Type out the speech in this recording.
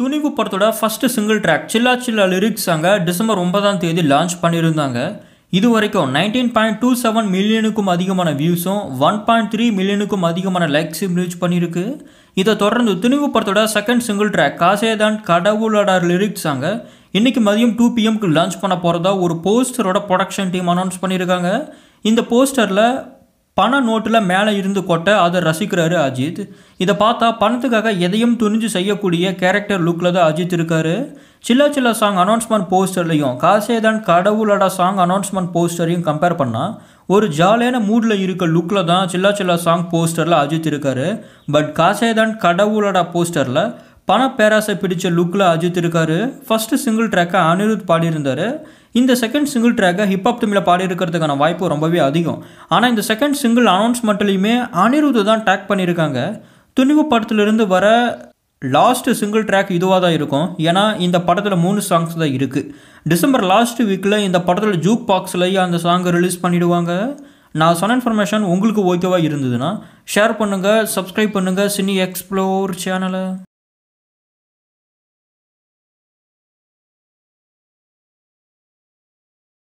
துணிவு படத்தோட first single track Chilla Chilla lyrics அங்கே December ஒன்பதாம் தேதி லான்ச் பண்ணியிருந்தாங்க இது வரைக்கும் நைன்டீன் பாயிண்ட் டூ செவன் மில்லியனுக்கும் அதிகமான வியூஸும் ஒன் பாயிண்ட் த்ரீ மில்லியனுக்கும் அதிகமான லைக்ஸும் ரீச் பண்ணியிருக்கு இதை தொடர்ந்து துணிவு படத்தோட second single track Kasethan Kadavulada lyrics அங்கே இன்றைக்கி மதியம் டூ பிஎம்க்கு லான்ச் பண்ண போகிறதா ஒரு போஸ்டரோட ப்ரொடக்ஷன் டீம் அனௌன்ஸ் பண்ணியிருக்காங்க இந்த போஸ்டரில் பண நோட்டில் மேலே இருந்து கொட்ட அதை ரசிக்கிறாரு அஜித் இதை பார்த்தா பணத்துக்காக எதையும் துணிஞ்சு செய்யக்கூடிய கேரக்டர் லுக்கில் தான் அஜித் இருக்கார் சில்லா சில்லா சாங் அனௌன்ஸ்மெண்ட் போஸ்டர்லையும் காசேதான் கடவுளடா சாங் அனௌன்ஸ்மெண்ட் போஸ்டரையும் கம்பேர் பண்ணால் ஒரு ஜாலியான மூடில் இருக்க லுக்கில் தான் சில்லா சில்லா சாங் போஸ்டரில் அஜித் இருக்கார் பட் காசேதன் கடவுளடா போஸ்டரில் பண பேராசை லுக்கில் அஜித் இருக்காரு ஃபஸ்ட்டு சிங்கிள் ட்ராக்கை அனிருத் பாடியிருந்தார் இந்த செகண்ட் சிங்கிள் ட்ராக்கை ஹிப்ஹாப் தமிழில் பாடியிருக்கிறதுக்கான வாய்ப்பு ரொம்பவே அதிகம் ஆனால் இந்த செகண்ட் சிங்கிள் அனௌன்ஸ்மெண்ட்லேயுமே அனிருத் தான் ட்ராக் பண்ணியிருக்காங்க துணிவு படத்துலேருந்து வர லாஸ்ட்டு சிங்கிள் ட்ராக் இதுவாக தான் இருக்கும் ஏன்னா இந்த படத்தில் மூணு சாங்ஸ் தான் இருக்குது டிசம்பர் லாஸ்ட் வீக்கில் இந்த படத்தில் ஜூக் பாக்ஸ்லேயே அந்த சாங்கை ரிலீஸ் பண்ணிவிடுவாங்க நான் சொன்ன இன்ஃபர்மேஷன் உங்களுக்கு ஓகேவாக இருந்ததுன்னா ஷேர் பண்ணுங்கள் சப்ஸ்கிரைப் பண்ணுங்கள் சினி எக்ஸ்ப்ளோர் சேனலை